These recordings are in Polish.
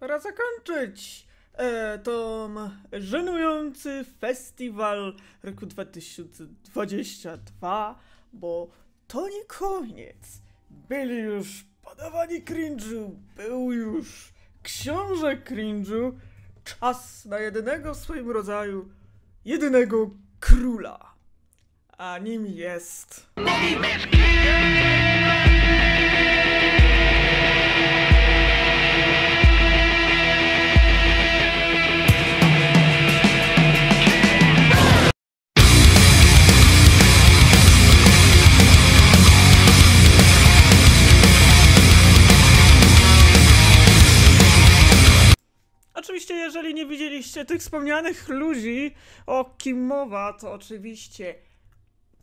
Pora zakończyć e, tą żenujący festiwal roku 2022, bo to nie koniec. Byli już podawani cringe'u, był już książę cringe'u, czas na jedynego w swoim rodzaju, jedynego króla. A nim jest... Bobby jeżeli nie widzieliście tych wspomnianych ludzi, o kim mowa, to oczywiście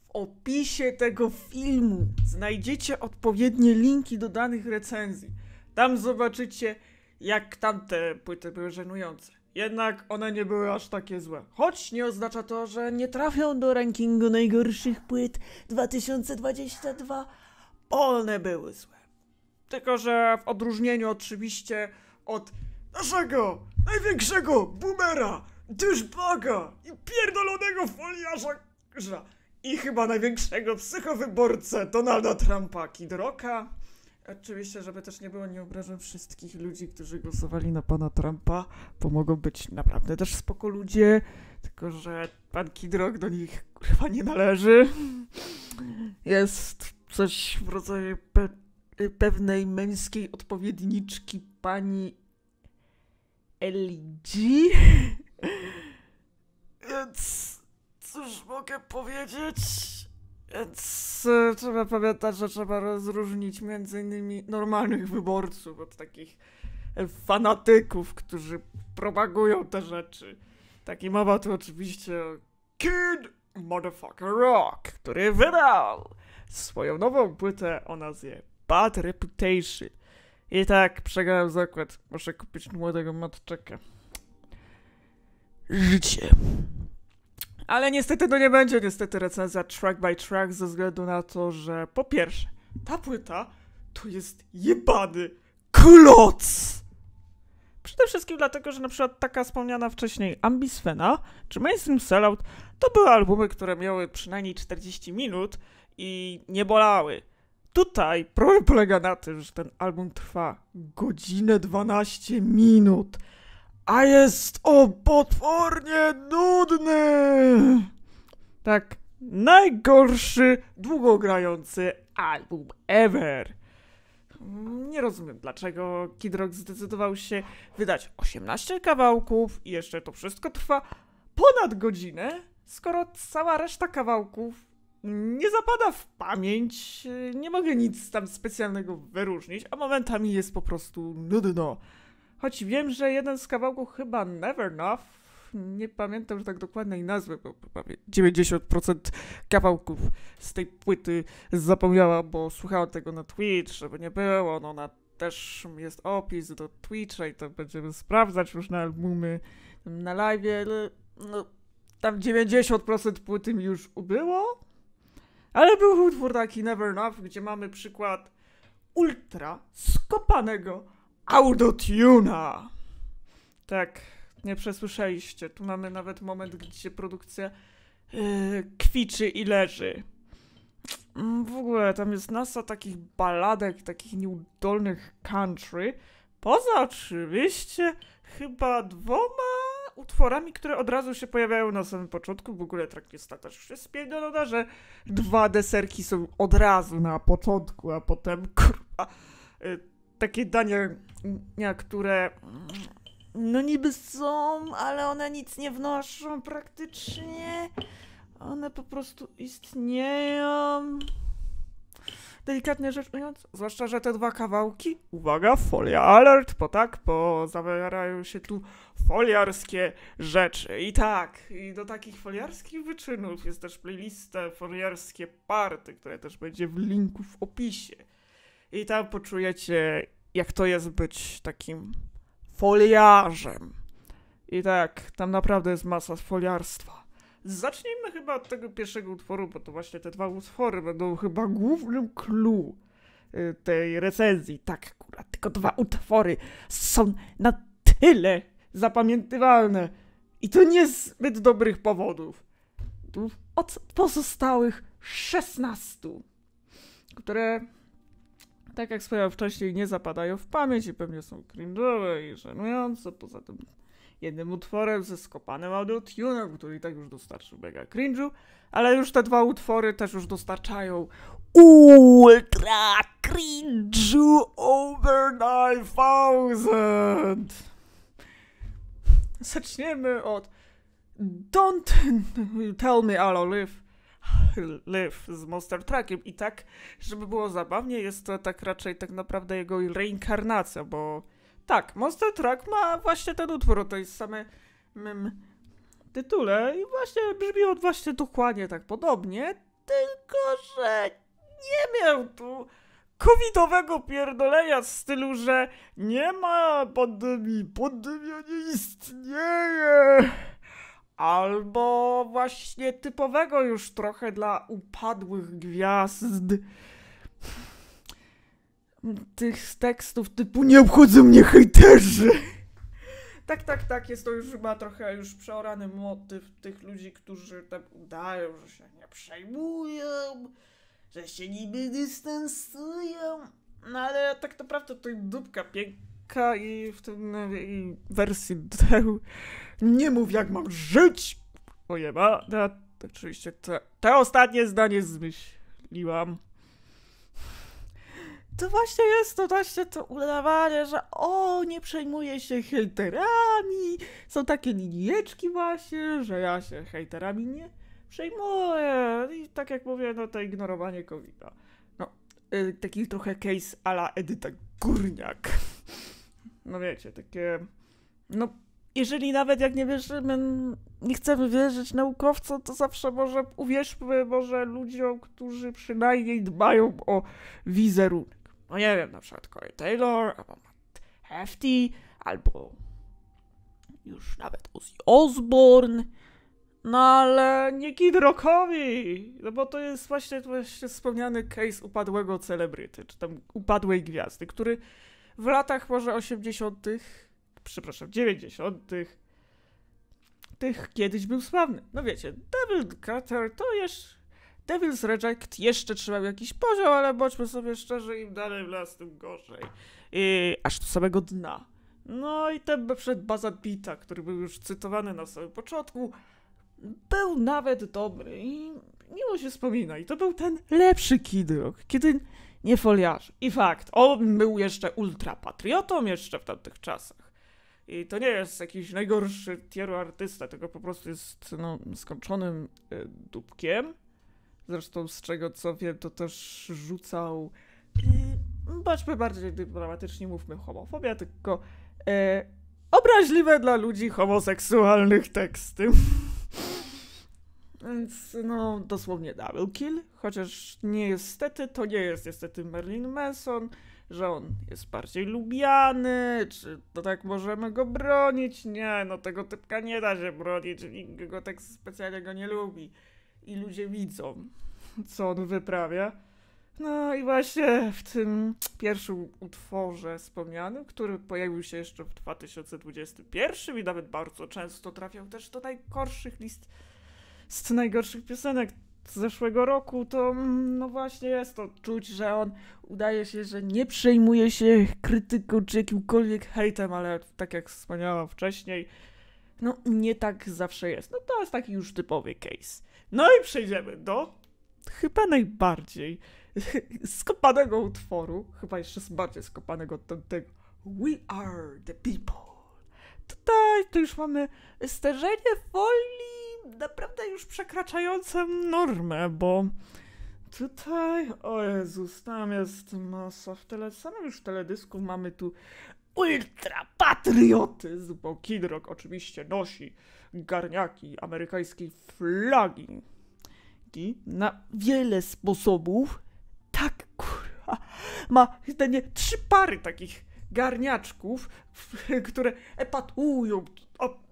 w opisie tego filmu znajdziecie odpowiednie linki do danych recenzji. Tam zobaczycie, jak tamte płyty były żenujące. Jednak one nie były aż takie złe. Choć nie oznacza to, że nie trafią do rankingu najgorszych płyt 2022, one były złe. Tylko, że w odróżnieniu oczywiście od naszego największego boomera, duszbaga i pierdolonego foliarza i chyba największego psychowyborcę Donalda Trumpa, Kidroka. Oczywiście, żeby też nie było, nie obrażam wszystkich ludzi, którzy głosowali na pana Trumpa, bo mogą być naprawdę też spoko ludzie, tylko że pan Kidrok do nich chyba nie należy. Jest coś w rodzaju pe pewnej męskiej odpowiedniczki pani LG. Więc cóż mogę powiedzieć? Więc e, trzeba pamiętać, że trzeba rozróżnić między innymi normalnych wyborców od takich e, fanatyków, którzy propagują te rzeczy. Taki mowa tu oczywiście o Kid Motherfucker Rock, który wydał swoją nową płytę o nazwie Bad Reputation. I tak przegrałem zakład. Muszę kupić młodego matczeka. Życie. Ale niestety to nie będzie niestety recenzja track by track ze względu na to, że po pierwsze, ta płyta to jest jebany kloc! Przede wszystkim dlatego, że na przykład taka wspomniana wcześniej Ambisfena czy Mainstream Sellout to były albumy, które miały przynajmniej 40 minut i nie bolały. Tutaj problem polega na tym, że ten album trwa godzinę 12 minut, a jest o potwornie nudny. Tak, najgorszy długogrający album ever. Nie rozumiem, dlaczego Kid Rock zdecydował się wydać 18 kawałków i jeszcze to wszystko trwa ponad godzinę, skoro cała reszta kawałków nie zapada w pamięć, nie mogę nic tam specjalnego wyróżnić, a momentami jest po prostu nudno. Choć wiem, że jeden z kawałków chyba Never Enough, nie pamiętam już tak dokładnej nazwy, bo prawie 90% kawałków z tej płyty zapomniała, bo słuchałam tego na Twitch, żeby nie było, no na też jest opis do Twitcha i to będziemy sprawdzać różne albumy na live. No, tam 90% płyty mi już ubyło, ale był utwór taki Never Enough, gdzie mamy przykład ultra skopanego autotuna. Tak, nie przesłyszeliście. Tu mamy nawet moment, gdzie produkcja yy, kwiczy i leży. Mm, w ogóle tam jest nasa takich baladek, takich nieudolnych country. Poza oczywiście chyba dwoma utworami, które od razu się pojawiają na samym początku. W ogóle track jest tak też jest spierdolona, że dwa deserki są od razu na początku, a potem kurwa, y, takie dania, które mm, no niby są, ale one nic nie wnoszą praktycznie. One po prostu istnieją delikatnie rzecz ujmując. Zwłaszcza, że te dwa kawałki, uwaga, folia alert, po tak, bo zawierają się tu foliarskie rzeczy. I tak, i do takich foliarskich wyczynów jest też playlista foliarskie party, które też będzie w linku w opisie. I tam poczujecie, jak to jest być takim foliarzem. I tak, tam naprawdę jest masa foliarstwa. Zacznijmy chyba od tego pierwszego utworu, bo to właśnie te dwa utwory będą chyba głównym clue y, tej recenzji. Tak, kurwa, tylko dwa utwory są na tyle zapamiętywalne i to nie z zbyt dobrych powodów. Od pozostałych 16, które, tak jak wspomniałem wcześniej, nie zapadają w pamięć i pewnie są cringe'owe i żenujące. Poza tym jednym utworem ze skopanym audiotunem, który i tak już dostarczył mega cringe'u, ale już te dwa utwory też już dostarczają ultra cringe'u over 9000! Zaczniemy od Don't tell me I'll live Live z Monster Truckiem i tak, żeby było zabawnie, jest to tak raczej tak naprawdę jego reinkarnacja, bo tak, Monster Truck ma właśnie ten utwór o tej samym mm, tytule i właśnie brzmi on właśnie dokładnie tak podobnie, tylko że nie miał tu covidowego pierdolenia w stylu, że nie ma pandemii, pandemia nie istnieje. Albo właśnie typowego już trochę dla upadłych gwiazd tych tekstów typu nie obchodzą mnie hejterzy. Tak, tak, tak, jest to już chyba trochę już przeorany motyw tych ludzi, którzy tam udają, że się nie przejmują, że się niby dystansują, no ale tak naprawdę to im dupka piękna i w tej wersji deł nie mów jak mam żyć, ojeba, no, oczywiście te, te ostatnie zdanie zmyśliłam. To właśnie jest to właśnie to udawanie, że o, nie przejmuję się hejterami. Są takie linijeczki właśnie, że ja się hejterami nie przejmuję. I tak jak mówię, no to ignorowanie COVID-a. No, y, taki trochę case ala Edyta Górniak. No wiecie, takie... No, jeżeli nawet jak nie wierzymy, nie chcemy wierzyć naukowcom, to zawsze może uwierzmy może ludziom, którzy przynajmniej dbają o wizerunek no nie wiem, na przykład Corey Taylor, albo Matt Hefty, albo już nawet Ozzy Osborne, no ale nie Kid Rockowi, no bo to jest właśnie, właśnie wspomniany case upadłego celebryty, czy tam upadłej gwiazdy, który w latach może 80., przepraszam, 90., tych kiedyś był sławny. No wiecie, David Carter to jest Devil's Reject jeszcze trzymał jakiś poziom, ale bądźmy sobie szczerzy, im dalej w las, tym gorzej. I aż do samego dna. No i ten przed Baza Bita, który był już cytowany na samym początku, był nawet dobry i miło się wspomina. I to był ten lepszy Kid Rock, kiedy nie foliarz. I fakt, on był jeszcze ultrapatriotą jeszcze w tamtych czasach. I to nie jest jakiś najgorszy tieru artysta, tylko po prostu jest no, skończonym y, dupkiem. Zresztą z czego co wiem, to też rzucał... Yy, mm, bądźmy bardziej dyplomatycznie, mówmy homofobia, tylko e, obraźliwe dla ludzi homoseksualnych teksty. Więc no, dosłownie double kill, chociaż niestety to nie jest niestety Merlin Manson, że on jest bardziej lubiany, czy to tak możemy go bronić? Nie, no tego typka nie da się bronić, nikt go tak specjalnie go nie lubi i ludzie widzą, co on wyprawia. No i właśnie w tym pierwszym utworze wspomnianym, który pojawił się jeszcze w 2021 i nawet bardzo często trafiał też do najgorszych list z najgorszych piosenek z zeszłego roku, to mm, no właśnie jest to czuć, że on udaje się, że nie przejmuje się krytyką czy jakimkolwiek hejtem, ale tak jak wspomniałam wcześniej, no nie tak zawsze jest. No to jest taki już typowy case. No i przejdziemy do chyba najbardziej skopanego utworu, chyba jeszcze bardziej skopanego od tamtego. We are the people. Tutaj to już mamy sterzenie folii naprawdę już przekraczające normę, bo tutaj, o Jezus, tam jest masa. W tele, samym już teledysku mamy tu ultrapatriotyzm, bo Kid Rock oczywiście nosi garniaki amerykańskiej flagi I na wiele sposobów. Tak, kurwa, ma nie, trzy pary takich garniaczków, które epatują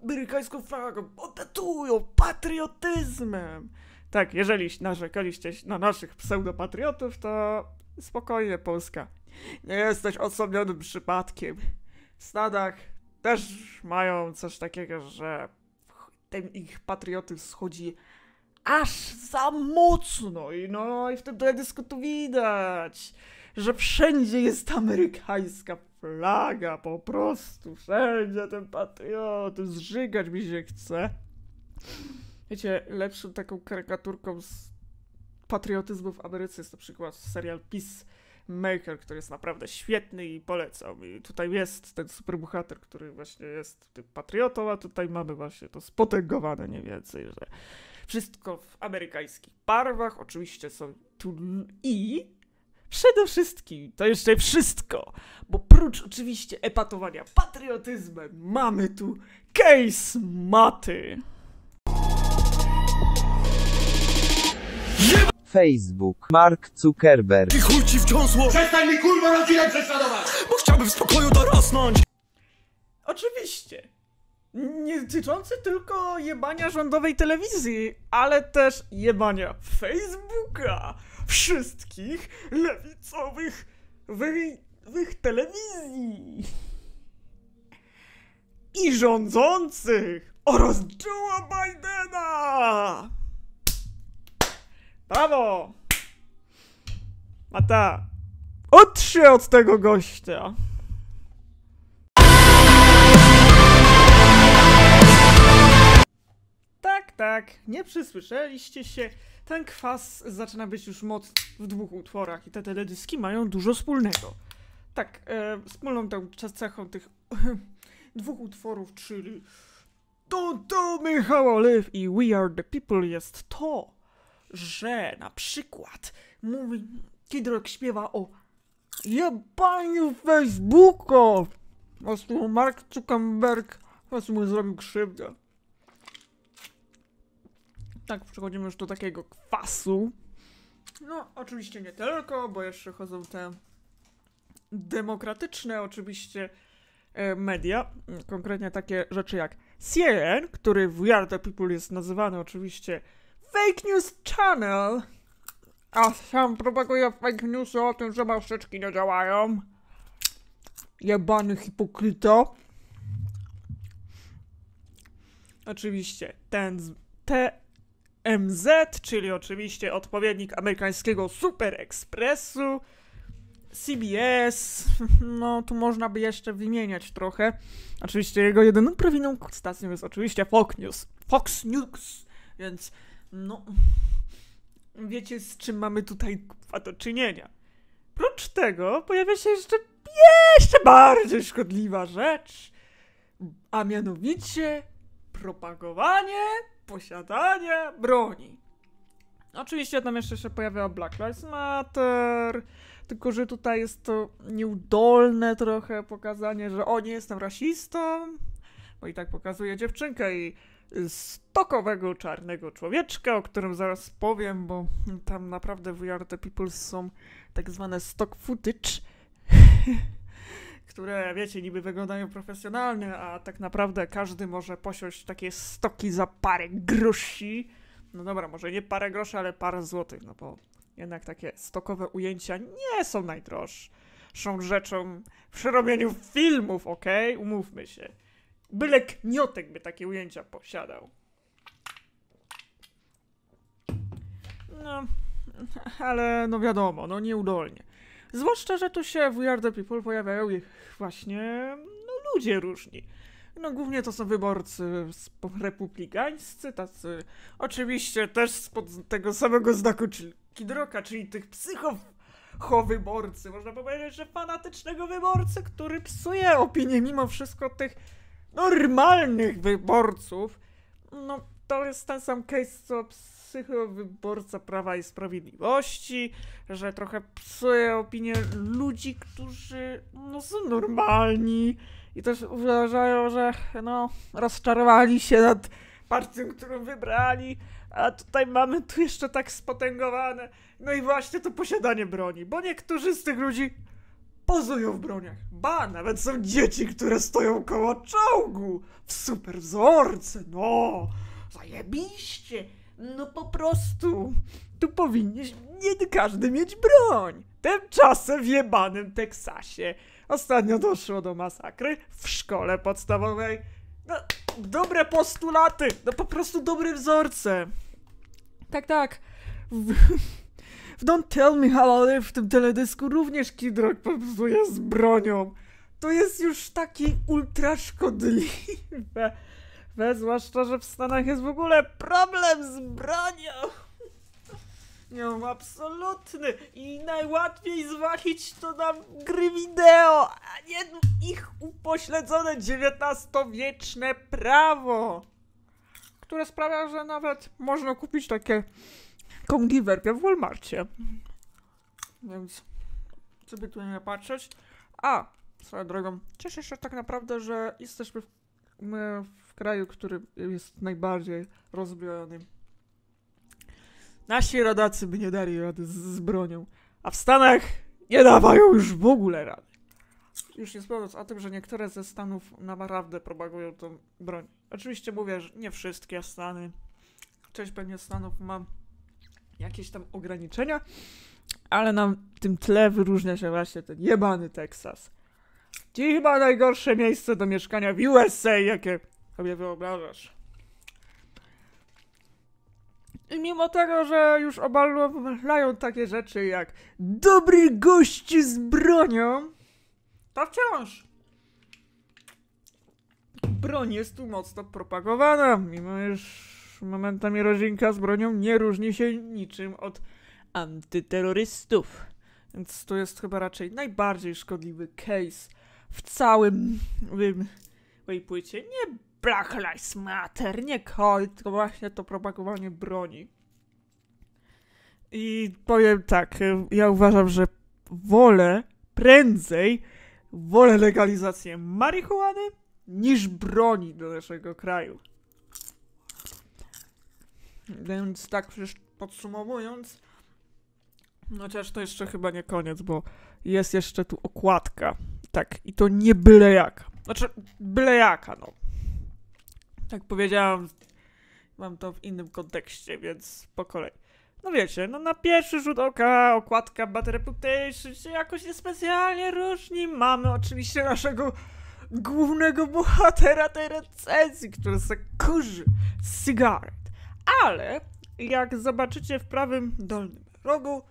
amerykańską flagą, epatują patriotyzmem. Tak, jeżeli narzekaliście na naszych pseudopatriotów, to spokojnie Polska nie jesteś osobnionym przypadkiem. W Stanach też mają coś takiego, że ten ich patriotyzm schodzi aż za mocno i no i w tym teledysku tu widać, że wszędzie jest amerykańska flaga po prostu, wszędzie ten patriotyzm, zżygać mi się chce. Wiecie, lepszą taką karykaturką z patriotyzmu w Ameryce jest na przykład serial PiS Maker, który jest naprawdę świetny i polecam. I tutaj jest ten superbohater, który właśnie jest tym patriotą, a tutaj mamy właśnie to spotęgowane nie więcej, że wszystko w amerykańskich barwach, oczywiście są tu i przede wszystkim to jeszcze wszystko, bo prócz oczywiście epatowania patriotyzmem mamy tu case maty. Facebook. Mark Zuckerberg. I chuj ci wciąsło! Przestań mi kurwa rodzinę prześladować! Bo chciałbym w spokoju dorosnąć! Oczywiście. Nie dotyczący tylko jebania rządowej telewizji, ale też jebania Facebooka. Wszystkich lewicowych telewizji. I rządzących oraz Joe'a Bidena. Brawo! Mata, ta... się od tego gościa! Tak, tak, nie przysłyszeliście się. Ten kwas zaczyna być już moc w dwóch utworach i te teledyski mają dużo wspólnego. Tak, e, wspólną tą cechą tych dwóch utworów, czyli to, to Michała Lew i We Are The People jest to, że na przykład mówi Kidrock śpiewa o jebaniu Facebooka. Właśnie Mark Zuckerberg właśnie mu zrobił krzywdę. Tak, przechodzimy już do takiego kwasu. No, oczywiście nie tylko, bo jeszcze chodzą te demokratyczne oczywiście e, media, konkretnie takie rzeczy jak CNN, który w We Are The People jest nazywany oczywiście Fake News Channel. A sam propaguje fake news o tym, że maszyczki nie działają. Jebany hipokryto. Oczywiście ten z TMZ, czyli oczywiście odpowiednik amerykańskiego Super Expressu, CBS, no tu można by jeszcze wymieniać trochę. Oczywiście jego jedyną prawiną stacją jest oczywiście Fox News. Fox News, więc no, wiecie z czym mamy tutaj kurwa do czynienia. Prócz tego pojawia się jeszcze, jeszcze bardziej szkodliwa rzecz, a mianowicie propagowanie posiadania broni. Oczywiście tam jeszcze się pojawia Black Lives Matter, tylko że tutaj jest to nieudolne trochę pokazanie, że o, nie jestem rasistą, bo i tak pokazuje dziewczynkę i stokowego czarnego człowieczka, o którym zaraz powiem, bo tam naprawdę w Are The People są tak zwane stock footage, które wiecie, niby wyglądają profesjonalnie, a tak naprawdę każdy może posiąść takie stoki za parę groszy. No dobra, może nie parę groszy, ale parę złotych, no bo jednak takie stokowe ujęcia nie są najdroższą rzeczą w przerobieniu filmów, ok? Umówmy się. Byle kniotek by takie ujęcia posiadał. No, ale no wiadomo, no nieudolnie. Zwłaszcza, że tu się w We Are The People pojawiają właśnie no, ludzie różni. No głównie to są wyborcy republikańscy, tacy oczywiście też spod tego samego znaku czyli Kidroka, czyli tych wyborcy. można powiedzieć, że fanatycznego wyborcy, który psuje opinię mimo wszystko tych normalnych wyborców, no to jest ten sam case co psychowyborca Prawa i Sprawiedliwości, że trochę psuje opinię ludzi, którzy no, są normalni i też uważają, że no, rozczarowali się nad partią, którą wybrali, a tutaj mamy tu jeszcze tak spotęgowane. No i właśnie to posiadanie broni, bo niektórzy z tych ludzi pozują w broniach. Ba, nawet są dzieci, które stoją koło czołgu. W super wzorce, no. Zajebiście. No po prostu. Tu powinniś nie każdy mieć broń. Tymczasem w jebanym Teksasie ostatnio doszło do masakry w szkole podstawowej. No, dobre postulaty, no po prostu dobre wzorce. Tak, tak. W w Don't Tell Me How I Live w tym teledysku również Kid Rock popsuje z bronią. To jest już takie ultra szkodliwe. We, zwłaszcza, że w Stanach jest w ogóle problem z bronią. Nie, absolutny i najłatwiej zwalić to na gry wideo, a nie ich upośledzone XIX-wieczne prawo, które sprawia, że nawet można kupić takie Kongi werpia w Walmartie. Więc sobie tu nie patrzeć. A, swoją drogą, cieszę się tak naprawdę, że jesteśmy w, my w kraju, który jest najbardziej rozbrojony. Nasi rodacy by nie dali rady z, z bronią, a w Stanach nie dawają już w ogóle rady. Już nie wspomnę o tym, że niektóre ze Stanów naprawdę propagują tą broń. Oczywiście mówię, że nie wszystkie Stany. Część pewnie Stanów ma jakieś tam ograniczenia, ale na tym tle wyróżnia się właśnie ten jebany Teksas. Gdzie chyba najgorsze miejsce do mieszkania w USA, jakie sobie wyobrażasz. I mimo tego, że już obalają takie rzeczy jak dobry gości z bronią, to wciąż broń jest tu mocno propagowana, mimo iż momentami rodzinka z bronią nie różni się niczym od antyterrorystów. Więc to jest chyba raczej najbardziej szkodliwy case w całym wiem, mojej płycie. Nie Black Lives Matter, nie Cold, tylko właśnie to propagowanie broni. I powiem tak, ja uważam, że wolę prędzej, wolę legalizację marihuany niż broni do naszego kraju. Więc tak podsumowując, no chociaż to jeszcze chyba nie koniec, bo jest jeszcze tu okładka. Tak, i to nie byle jaka. Znaczy, byle jaka, no. Tak powiedziałam, mam to w innym kontekście, więc po kolei. No wiecie, no na pierwszy rzut oka okładka Bad Reputation się jakoś niespecjalnie różni. Mamy oczywiście naszego głównego bohatera tej recenzji, który se kurzy cigary ale jak zobaczycie w prawym dolnym rogu,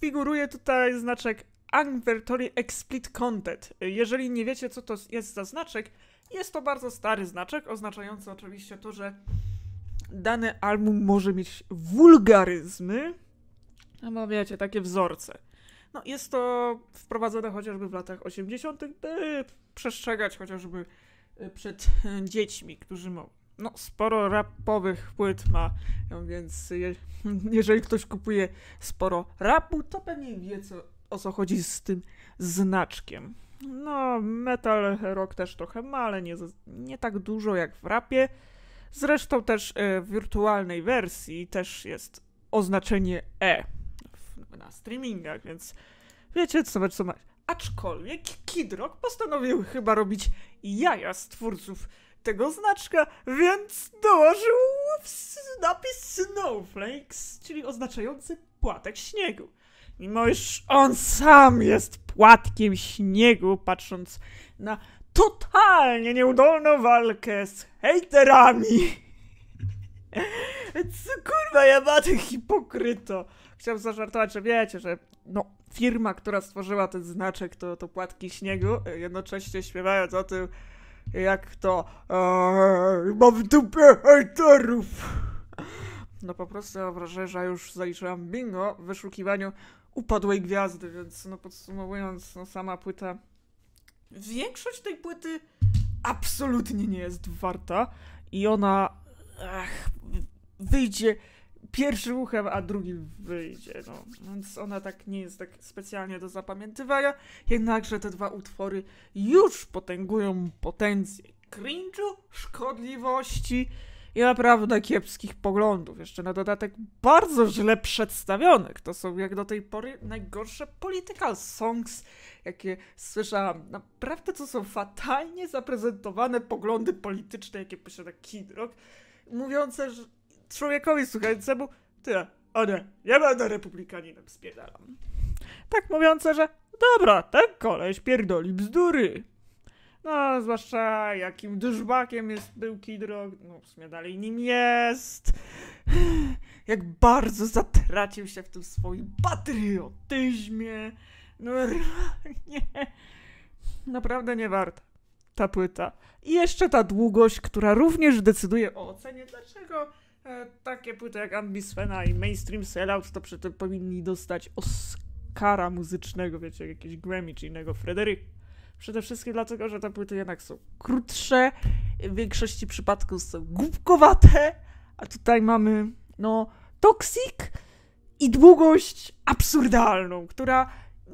figuruje tutaj znaczek Anvertory Explicit Content. Jeżeli nie wiecie, co to jest za znaczek, jest to bardzo stary znaczek, oznaczający oczywiście to, że dany album może mieć wulgaryzmy, albo wiecie, takie wzorce. No, jest to wprowadzone chociażby w latach 80., by przestrzegać chociażby y, przed y, dziećmi, którzy mogą no, sporo rapowych płyt ma, no, więc je, jeżeli ktoś kupuje sporo rapu, to pewnie wie co, o co chodzi z tym znaczkiem. No, metal rock też trochę ma, ale nie, nie tak dużo jak w rapie. Zresztą też e, w wirtualnej wersji też jest oznaczenie E na streamingach, więc wiecie co, co ma. Aczkolwiek Kid Rock postanowił chyba robić jaja z twórców tego znaczka, więc dołożył napis Snowflakes, czyli oznaczający płatek śniegu. Mimo iż on sam jest płatkiem śniegu, patrząc na totalnie nieudolną walkę z hejterami. Co kurwa ja jebany hipokryto. Chciałem zażartować, że wiecie, że no, firma, która stworzyła ten znaczek, to, to płatki śniegu, jednocześnie śpiewając o tym, jak to eee, mam w dupie hejterów. No po prostu mam wrażenie, że już zaliczyłam bingo w wyszukiwaniu upadłej gwiazdy, więc no podsumowując, no sama płyta, większość tej płyty absolutnie nie jest warta i ona ach, wyjdzie pierwszym uchem, a drugi wyjdzie. No. Więc ona tak nie jest tak specjalnie do zapamiętywania. Jednakże te dwa utwory już potęgują potencję cringe'u, szkodliwości i naprawdę kiepskich poglądów. Jeszcze na dodatek bardzo źle przedstawionych. To są jak do tej pory najgorsze political songs, jakie słyszałam. Naprawdę to są fatalnie zaprezentowane poglądy polityczne, jakie posiada Kid Rock mówiące, że człowiekowi słuchającemu, tyle, o nie, ja będę republikaninem, spierdalam. Tak mówiące, że dobra, ten koleś pierdoli bzdury. No, zwłaszcza jakim dyżbakiem jest był Kidrog, no w sumie dalej nim jest. Jak bardzo zatracił się w tym swoim patriotyzmie. No, nie. Naprawdę nie warto ta płyta. I jeszcze ta długość, która również decyduje o ocenie, dlaczego E, takie płyty jak Ambisfena i Mainstream Sellout to przy tym powinni dostać Oscara muzycznego, wiecie, jakieś Grammy czy innego. Frederick Przede wszystkim dlatego, że te płyty jednak są krótsze, w większości przypadków są głupkowate, a tutaj mamy, no, toksik i długość absurdalną, która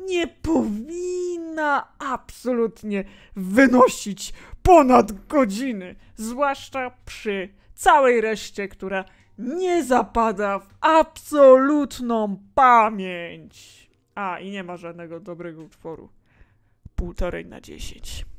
nie powinna absolutnie wynosić ponad godziny, zwłaszcza przy całej reszcie, która nie zapada w absolutną pamięć. A, i nie ma żadnego dobrego utworu. Półtorej na dziesięć.